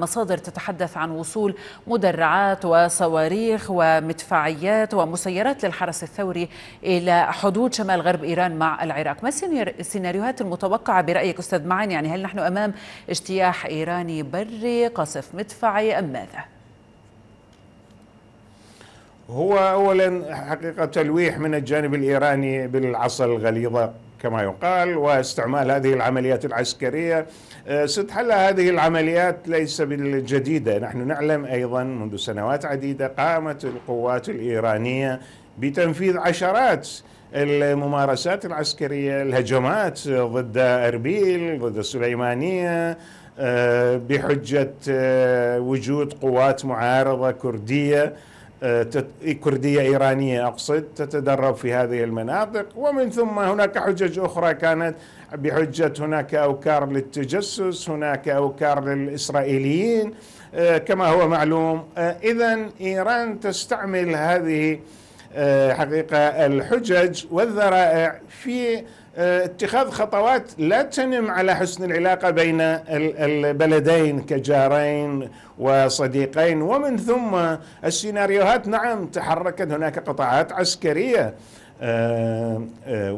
مصادر تتحدث عن وصول مدرعات وصواريخ ومدفعيات ومسيرات للحرس الثوري إلى حدود شمال غرب إيران مع العراق ما السيناريوهات المتوقعة برأيك أستاذ معن يعني هل نحن أمام اجتياح إيراني بري قصف مدفعي أم ماذا؟ هو أولا حقيقة تلويح من الجانب الإيراني بالعصا الغليظة كما يقال واستعمال هذه العمليات العسكرية آه، ست حل هذه العمليات ليس بالجديدة نحن نعلم أيضا منذ سنوات عديدة قامت القوات الإيرانية بتنفيذ عشرات الممارسات العسكرية الهجمات ضد أربيل ضد السليمانية آه، بحجة آه، وجود قوات معارضة كردية آه، كردية إيرانية أقصد تتدرب في هذه المناطق ومن ثم هناك حجج أخرى كانت بحجة هناك أوكار للتجسس هناك أوكار للإسرائيليين آه، كما هو معلوم آه، إذا إيران تستعمل هذه آه، حقيقة الحجج والذرائع في آه، اتخاذ خطوات لا تنم على حسن العلاقة بين البلدين كجارين وصديقين ومن ثم السيناريوهات نعم تحركت هناك قطاعات عسكرية آه،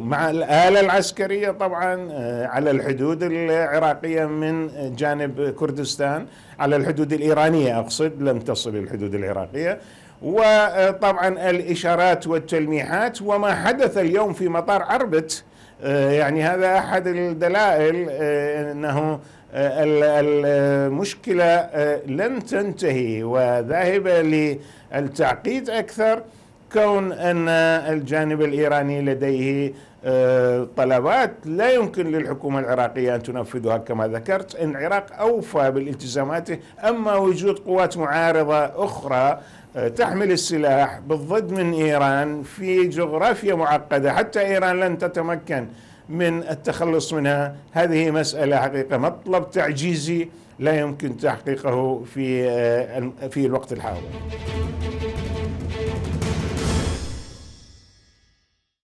مع الآلة العسكرية طبعا على الحدود العراقية من جانب كردستان على الحدود الإيرانية أقصد لم تصل الحدود العراقية وطبعا الإشارات والتلميحات وما حدث اليوم في مطار عربت آه، يعني هذا أحد الدلائل آه، أنه آه، المشكلة لن تنتهي وذاهبة للتعقيد أكثر كون أن الجانب الإيراني لديه طلبات لا يمكن للحكومة العراقية أن تنفذها كما ذكرت إن العراق أوفى بالالتزامات أما وجود قوات معارضة أخرى تحمل السلاح بالضد من ايران في جغرافيا معقده حتى ايران لن تتمكن من التخلص منها هذه مساله حقيقه مطلب تعجيزي لا يمكن تحقيقه في آه، في الوقت الحاضر